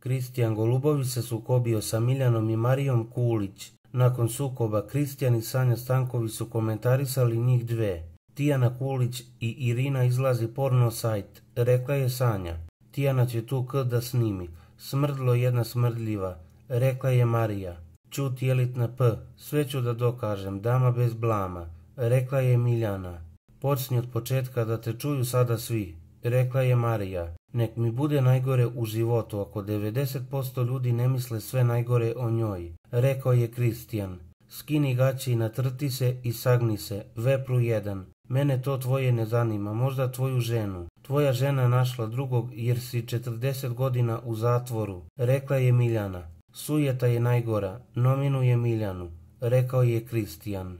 Kristijan Golubović se sukobio sa Miljanom i Marijom Kulić. Nakon sukoba Kristijan i Sanja Stanković su komentarisali njih dve. Tijana Kulić i Irina izlazi porno sajt, rekla je Sanja. Tijana će tu k da snimi. Smrdlo jedna smrdljiva, rekla je Marija čuti tijelit na p, sve ću da dokažem, dama bez blama, rekla je Miljana. Počni od početka da te čuju sada svi, rekla je Marija. Nek mi bude najgore u životu ako 90% ljudi ne misle sve najgore o njoj, rekao je Kristijan. Skini gaći i natrti se i sagni se, vepru jedan. Mene to tvoje ne zanima, možda tvoju ženu. Tvoja žena našla drugog jer si 40 godina u zatvoru, rekla je Miljana. Sujeta je najgora, nominuje Miljanu, rekao je Kristijan.